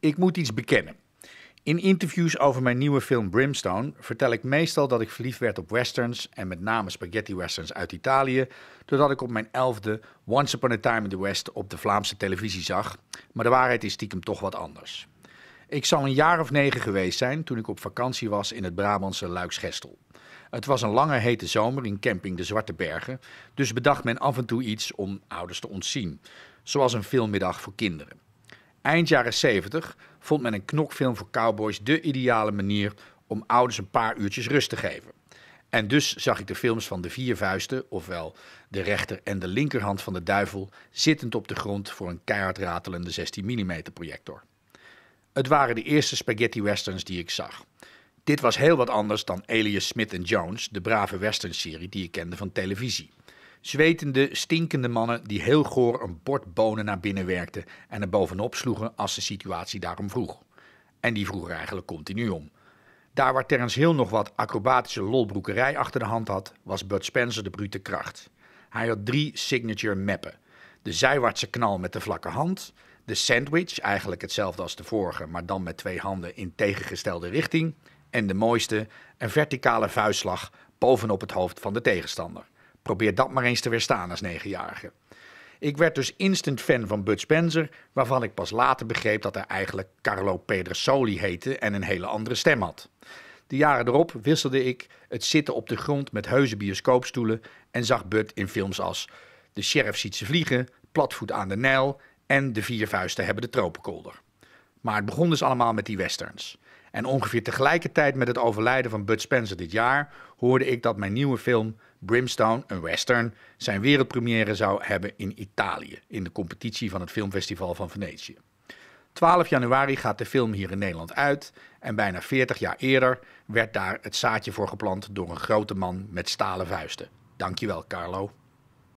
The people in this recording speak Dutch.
Ik moet iets bekennen. In interviews over mijn nieuwe film Brimstone vertel ik meestal dat ik verliefd werd op westerns en met name spaghetti westerns uit Italië, doordat ik op mijn elfde Once Upon a Time in the West op de Vlaamse televisie zag. Maar de waarheid is stiekem toch wat anders. Ik zal een jaar of negen geweest zijn toen ik op vakantie was in het Brabantse Luiksgestel. Het was een lange hete zomer in camping de Zwarte Bergen, dus bedacht men af en toe iets om ouders te ontzien, zoals een filmmiddag voor kinderen. Eind jaren 70 vond men een knokfilm voor cowboys de ideale manier om ouders een paar uurtjes rust te geven. En dus zag ik de films van de vier vuisten, ofwel de rechter en de linkerhand van de duivel, zittend op de grond voor een keihard ratelende 16 mm projector. Het waren de eerste spaghetti westerns die ik zag. Dit was heel wat anders dan Alias Smith Jones, de brave westernserie die ik kende van televisie. Zwetende, stinkende mannen die heel goor een bord bonen naar binnen werkten en er bovenop sloegen als de situatie daarom vroeg. En die vroeg eigenlijk continu om. Daar waar Terence Hill nog wat acrobatische lolbroekerij achter de hand had, was Bud Spencer de brute kracht. Hij had drie signature meppen. De zijwaartse knal met de vlakke hand, de sandwich, eigenlijk hetzelfde als de vorige, maar dan met twee handen in tegengestelde richting, en de mooiste, een verticale vuistslag bovenop het hoofd van de tegenstander. Probeer dat maar eens te weerstaan als negenjarige. Ik werd dus instant fan van Bud Spencer, waarvan ik pas later begreep dat hij eigenlijk Carlo Pedersoli heette en een hele andere stem had. De jaren erop wisselde ik het zitten op de grond met heuse bioscoopstoelen en zag Bud in films als De Sheriff ziet ze vliegen, Platvoet aan de Nijl en De Vier Vuisten hebben de tropenkolder. Maar het begon dus allemaal met die westerns. En ongeveer tegelijkertijd met het overlijden van Bud Spencer dit jaar hoorde ik dat mijn nieuwe film Brimstone, een western, zijn wereldpremière zou hebben in Italië, in de competitie van het Filmfestival van Venetië. 12 januari gaat de film hier in Nederland uit en bijna 40 jaar eerder werd daar het zaadje voor geplant door een grote man met stalen vuisten. Dankjewel, Carlo.